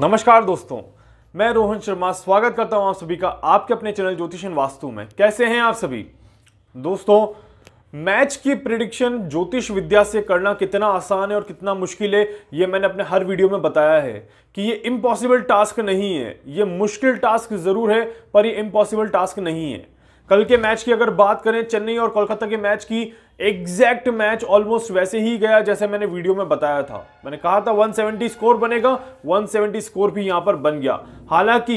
नमस्कार दोस्तों मैं रोहन शर्मा स्वागत करता हूं आप सभी का आपके अपने चैनल ज्योतिषन वास्तु में कैसे हैं आप सभी दोस्तों मैच की प्रिडिक्शन ज्योतिष विद्या से करना कितना आसान है और कितना मुश्किल है ये मैंने अपने हर वीडियो में बताया है कि ये इम्पॉसिबल टास्क नहीं है ये मुश्किल टास्क ज़रूर है पर ये इम्पॉसिबल टास्क नहीं है कल के मैच की अगर बात करें चेन्नई और कोलकाता के मैच की एग्जैक्ट मैच ऑलमोस्ट वैसे ही गया जैसे मैंने वीडियो में बताया था मैंने कहा था 170 स्कोर बनेगा 170 स्कोर भी यहां पर बन गया हालांकि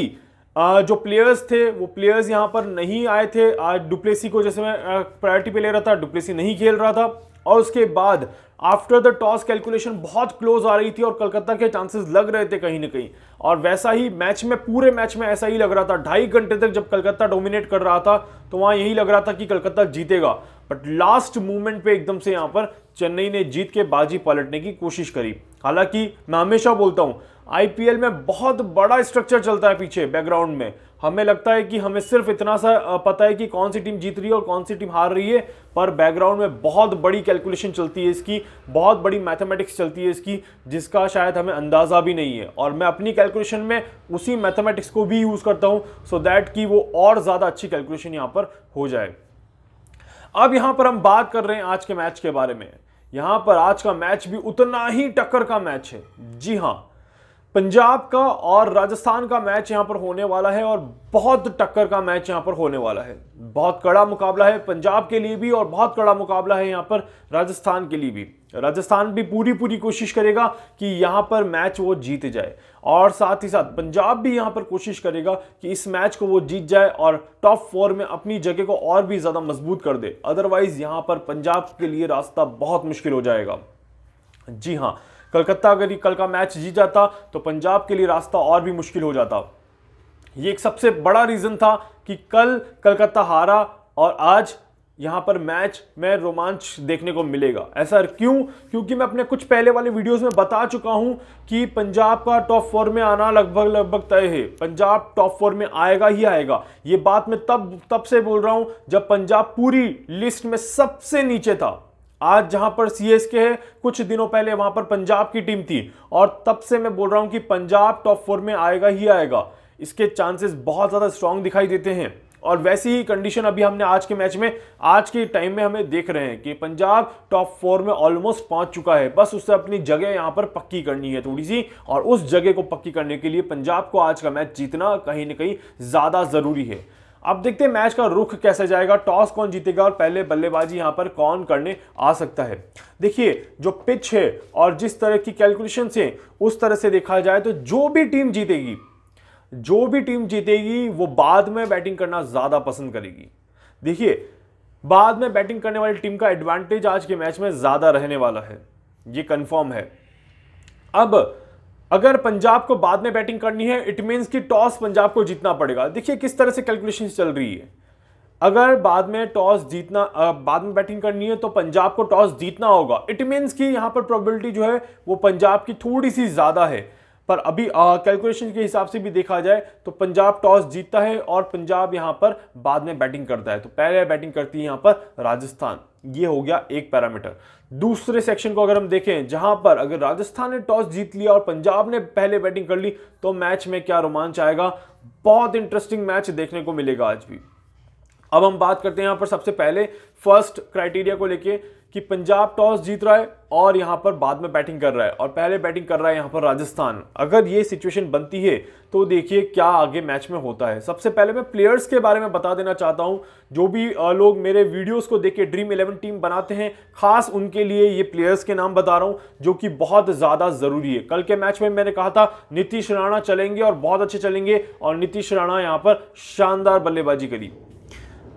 जो प्लेयर्स थे वो प्लेयर्स यहां पर नहीं आए थे आज डुप्लेसी को जैसे मैं प्रायोरिटी पे ले रहा था डुप्लेसी नहीं खेल रहा था और उसके बाद आफ्टर द टॉस कैलकुलेशन बहुत क्लोज आ रही थी और कलकत्ता के चांसेस लग रहे थे कहीं ना कहीं और वैसा ही मैच में पूरे मैच में ऐसा ही लग रहा था ढाई घंटे तक जब कलकत्ता डोमिनेट कर रहा था तो वहां यही लग रहा था कि कलकत्ता जीतेगा बट लास्ट मूवमेंट पे एकदम से यहां पर चेन्नई ने जीत के बाजी पलटने की कोशिश करी हालांकि मैं हमेशा बोलता हूं आईपीएल में बहुत बड़ा स्ट्रक्चर चलता है पीछे बैकग्राउंड में हमें लगता है कि हमें सिर्फ इतना सा पता है कि कौन सी टीम जीत रही है और कौन सी टीम हार रही है पर बैकग्राउंड में बहुत बड़ी कैलकुलेशन चलती है इसकी बहुत बड़ी मैथमेटिक्स चलती है इसकी जिसका शायद हमें अंदाज़ा भी नहीं है और मैं अपनी कैलकुलेशन में उसी मैथमेटिक्स को भी यूज़ करता हूँ सो दैट कि वो और ज़्यादा अच्छी कैलकुलेशन यहाँ पर हो जाए अब यहाँ पर हम बात कर रहे हैं आज के मैच के बारे में यहाँ पर आज का मैच भी उतना ही टक्कर का मैच है जी हाँ पंजाब का और राजस्थान का मैच यहां पर होने वाला है और बहुत टक्कर का मैच यहां पर होने वाला है बहुत कड़ा मुकाबला है पंजाब के लिए भी और बहुत कड़ा मुकाबला है यहां पर राजस्थान के लिए भी राजस्थान भी पूरी पूरी कोशिश करेगा कि यहां पर मैच वो जीत जाए और साथ ही साथ पंजाब भी यहां पर कोशिश करेगा कि इस मैच को वो जीत जाए और टॉप फोर में अपनी जगह को और भी ज़्यादा मजबूत कर दे अदरवाइज़ यहां पर पंजाब के लिए रास्ता बहुत मुश्किल हो जाएगा जी हाँ कलकत्ता अगर ये कल का मैच जीत जाता तो पंजाब के लिए रास्ता और भी मुश्किल हो जाता ये एक सबसे बड़ा रीज़न था कि कल कलकत्ता हारा और आज यहाँ पर मैच में रोमांच देखने को मिलेगा ऐसा क्यों क्योंकि मैं अपने कुछ पहले वाले वीडियोस में बता चुका हूँ कि पंजाब का टॉप फोर में आना लगभग लगभग तय है पंजाब टॉप फोर में आएगा ही आएगा ये बात मैं तब तब से बोल रहा हूँ जब पंजाब पूरी लिस्ट में सबसे नीचे था आज जहां पर के है कुछ दिनों पहले वहां पर पंजाब की टीम थी और तब से मैं बोल रहा हूं कि पंजाब टॉप फोर में आएगा ही आएगा इसके चांसेस बहुत ज़्यादा स्ट्रांग दिखाई देते हैं और वैसी ही कंडीशन अभी हमने आज के मैच में आज के टाइम में हमें देख रहे हैं कि पंजाब टॉप फोर में ऑलमोस्ट पहुंच चुका है बस उससे अपनी जगह यहां पर पक्की करनी है थोड़ी सी और उस जगह को पक्की करने के लिए पंजाब को आज का मैच जीतना कहीं ना कहीं ज़्यादा ज़रूरी है अब देखते हैं मैच का रुख कैसे जाएगा टॉस कौन जीतेगा और पहले बल्लेबाजी यहाँ पर कौन करने आ सकता है देखिए जो पिच है और जिस तरह की कैलकुलेशन है उस तरह से देखा जाए तो जो भी टीम जीतेगी जो भी टीम जीतेगी वो बाद में बैटिंग करना ज़्यादा पसंद करेगी देखिए बाद में बैटिंग करने वाली टीम का एडवांटेज आज के मैच में ज़्यादा रहने वाला है ये कंफर्म है अब अगर पंजाब को बाद में बैटिंग करनी है इट मीन्स कि टॉस पंजाब को जीतना पड़ेगा देखिए किस तरह से कैलकुलेशन चल रही है अगर बाद में टॉस जीतना बाद में बैटिंग करनी है तो पंजाब को टॉस जीतना होगा इट मीन्स कि यहाँ पर प्रोबेबिलिटी जो है वो पंजाब की थोड़ी सी ज़्यादा है पर अभी कैलकुलेशन के हिसाब से भी देखा जाए तो पंजाब टॉस जीतता है और पंजाब यहां पर बाद में बैटिंग करता है तो पहले बैटिंग करती है यहां पर राजस्थान ये हो गया एक पैरामीटर दूसरे सेक्शन को अगर हम देखें जहां पर अगर राजस्थान ने टॉस जीत लिया और पंजाब ने पहले बैटिंग कर ली तो मैच में क्या रोमांच आएगा बहुत इंटरेस्टिंग मैच देखने को मिलेगा आज भी अब हम बात करते हैं यहां पर सबसे पहले फर्स्ट क्राइटेरिया को लेकर कि पंजाब टॉस जीत रहा है और यहाँ पर बाद में बैटिंग कर रहा है और पहले बैटिंग कर रहा है यहाँ पर राजस्थान अगर ये सिचुएशन बनती है तो देखिए क्या आगे मैच में होता है सबसे पहले मैं प्लेयर्स के बारे में बता देना चाहता हूँ जो भी लोग मेरे वीडियोस को देख के ड्रीम इलेवन टीम बनाते हैं खास उनके लिए ये प्लेयर्स के नाम बता रहा हूँ जो कि बहुत ज़्यादा ज़रूरी है कल के मैच में मैंने कहा था नीतीश राणा चलेंगे और बहुत अच्छे चलेंगे और नीतीश राणा यहाँ पर शानदार बल्लेबाजी करी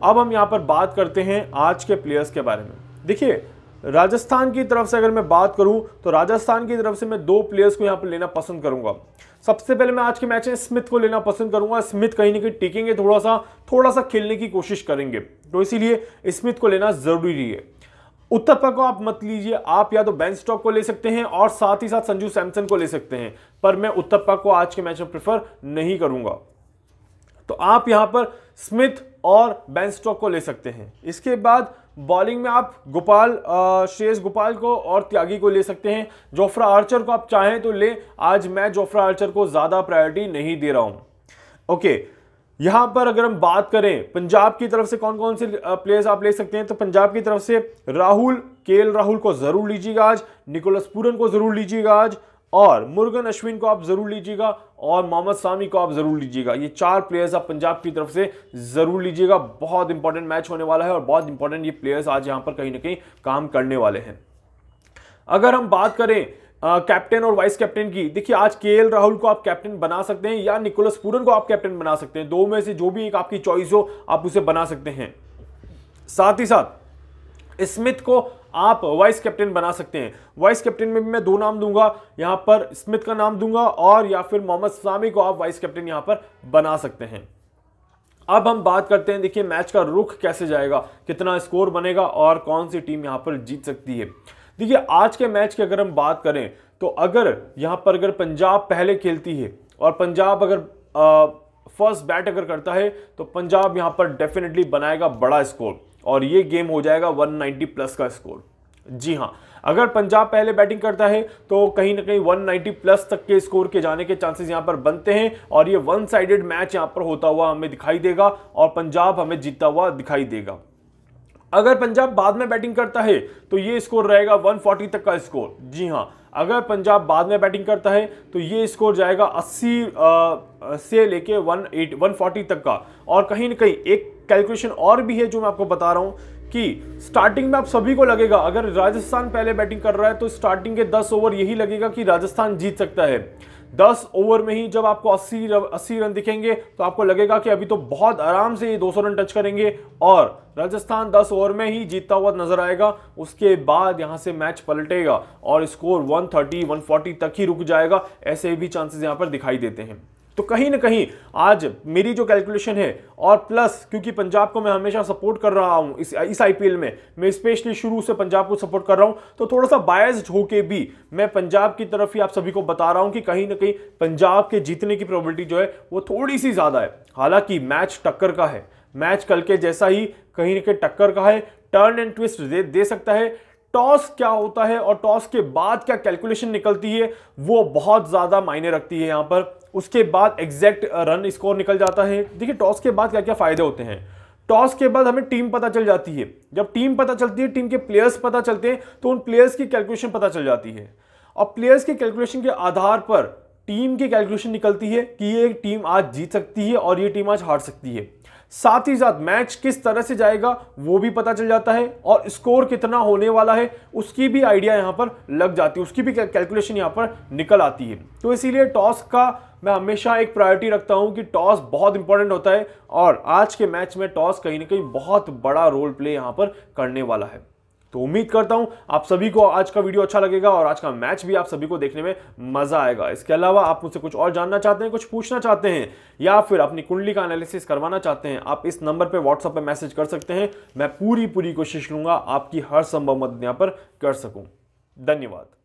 अब हम यहाँ पर बात करते हैं आज के प्लेयर्स के बारे में देखिए राजस्थान की तरफ से अगर मैं बात करूं तो राजस्थान की तरफ से मैं दो प्लेयर्स को यहां पर लेना पसंद करूंगा सबसे पहले मैं आज के मैच में स्मिथ को लेना पसंद करूंगा स्मिथ कहीं ना कहीं टिकेंगे थोड़ा सा थोड़ा सा खेलने की कोशिश करेंगे तो इसीलिए स्मिथ को लेना जरूरी है उत्तप्पा को आप मत लीजिए आप या तो बैन स्टॉक को ले सकते हैं और साथ ही साथ संजू सैमसन को ले सकते हैं पर मैं उत्तप्पा को आज के मैच में प्रेफर नहीं करूंगा तो आप यहां पर स्मिथ और बैन स्टॉक को ले सकते हैं इसके बाद बॉलिंग में आप गोपाल श्रेयस गोपाल को और त्यागी को ले सकते हैं जोफ्रा आर्चर को आप चाहें तो ले आज मैं जोफ्रा आर्चर को ज़्यादा प्रायोरिटी नहीं दे रहा हूं ओके यहां पर अगर हम बात करें पंजाब की तरफ से कौन कौन से प्लेयर्स आप ले सकते हैं तो पंजाब की तरफ से राहुल के राहुल को ज़रूर लीजिएगा आज निकोलस पूरन को ज़रूर लीजिएगा आज और मुर्गन अश्विन को आप जरूर लीजिएगा और मोहम्मद सामी को आप जरूर लीजिएगा ये चार प्लेयर्स आप पंजाब की तरफ से जरूर लीजिएगा बहुत इंपॉर्टेंट मैच होने वाला है और बहुत इंपॉर्टेंट ये प्लेयर्स आज यहाँ पर कहीं ना कहीं काम करने वाले हैं अगर हम बात करें कैप्टन uh, और वाइस कैप्टन की देखिए आज के राहुल को आप कैप्टन बना सकते हैं या निकोलस पूरन को आप कैप्टन बना सकते हैं दो में से जो भी एक आपकी चॉइस हो आप उसे बना सकते हैं साथ ही साथ स्मिथ को आप वाइस कैप्टन बना सकते हैं वाइस कैप्टन में भी मैं दो नाम दूंगा यहाँ पर स्मिथ का नाम दूंगा और या फिर मोहम्मद सामी को आप वाइस कैप्टन यहाँ पर बना सकते हैं अब हम बात करते हैं देखिए मैच का रुख कैसे जाएगा कितना स्कोर बनेगा और कौन सी टीम यहाँ पर जीत सकती है देखिए आज के मैच की अगर हम बात करें तो अगर यहाँ पर अगर पंजाब पहले खेलती है और पंजाब अगर फर्स्ट बैट अगर करता है तो पंजाब यहाँ पर डेफिनेटली बनाएगा बड़ा स्कोर और ये गेम हो जाएगा 190 प्लस का स्कोर जी हाँ अगर पंजाब पहले बैटिंग करता है तो कहीं ना कहीं 190 प्लस तक के स्कोर के जाने के चांसेस यहाँ पर बनते हैं और ये वन साइडेड मैच यहाँ पर होता हुआ हमें दिखाई देगा और पंजाब हमें जीता हुआ दिखाई देगा अगर पंजाब बाद में बैटिंग करता है तो ये स्कोर रहेगा 140 तक का स्कोर जी हाँ अगर पंजाब बाद में बैटिंग करता है तो ये स्कोर जाएगा 80 आ, से लेके 180 140 तक का और कहीं ना कहीं एक कैलकुलेशन और भी है जो मैं आपको बता रहा हूँ कि स्टार्टिंग में आप सभी को लगेगा अगर राजस्थान पहले बैटिंग कर रहा है तो स्टार्टिंग के 10 ओवर यही लगेगा कि राजस्थान जीत सकता है 10 ओवर में ही जब आपको 80 अस्सी रन दिखेंगे तो आपको लगेगा कि अभी तो बहुत आराम से ये 200 रन टच करेंगे और राजस्थान 10 ओवर में ही जीतता हुआ नजर आएगा उसके बाद यहाँ से मैच पलटेगा और स्कोर 130 140 तक ही रुक जाएगा ऐसे भी चांसेस यहाँ पर दिखाई देते हैं तो कहीं ना कहीं आज मेरी जो कैलकुलेशन है और प्लस क्योंकि पंजाब को मैं हमेशा सपोर्ट कर रहा हूं इस इस आईपीएल में मैं स्पेशली शुरू से पंजाब को सपोर्ट कर रहा हूं तो थोड़ा सा बायस्ड होके भी मैं पंजाब की तरफ ही आप सभी को बता रहा हूं कि कहीं ना कहीं पंजाब के जीतने की प्रॉबिलिटी जो है वो थोड़ी सी ज़्यादा है हालांकि मैच टक्कर का है मैच कल के जैसा ही कहीं ना कहीं टक्कर का है टर्न एंड ट्विस्ट दे, दे सकता है टॉस क्या होता है और टॉस के बाद क्या कैलकुलेशन निकलती है वो बहुत ज़्यादा मायने रखती है यहाँ पर उसके बाद एग्जैक्ट रन स्कोर निकल जाता है देखिए टॉस के बाद क्या क्या फ़ायदे होते हैं टॉस के बाद हमें टीम पता चल जाती है जब टीम पता चलती है टीम के प्लेयर्स पता चलते हैं तो उन प्लेयर्स की कैलकुलेशन पता चल जाती है और प्लेयर्स के कैलकुलेशन के आधार पर टीम की कैलकुलेशन निकलती है कि ये टीम आज जीत सकती है और ये टीम आज हार सकती है साथ ही साथ मैच किस तरह से जाएगा वो भी पता चल जाता है और स्कोर कितना होने वाला है उसकी भी आइडिया यहाँ पर लग जाती है उसकी भी कैलकुलेशन यहाँ पर निकल आती है तो इसीलिए टॉस का मैं हमेशा एक प्रायोरिटी रखता हूँ कि टॉस बहुत इंपॉर्टेंट होता है और आज के मैच में टॉस कहीं ना कहीं बहुत बड़ा रोल प्ले यहाँ पर करने वाला है तो उम्मीद करता हूं आप सभी को आज का वीडियो अच्छा लगेगा और आज का मैच भी आप सभी को देखने में मजा आएगा इसके अलावा आप मुझसे कुछ और जानना चाहते हैं कुछ पूछना चाहते हैं या फिर अपनी कुंडली का एनालिसिस करवाना चाहते हैं आप इस नंबर पर व्हाट्सएप पर मैसेज कर सकते हैं मैं पूरी पूरी कोशिश लूंगा आपकी हर संभव मदद यहाँ पर कर सकूँ धन्यवाद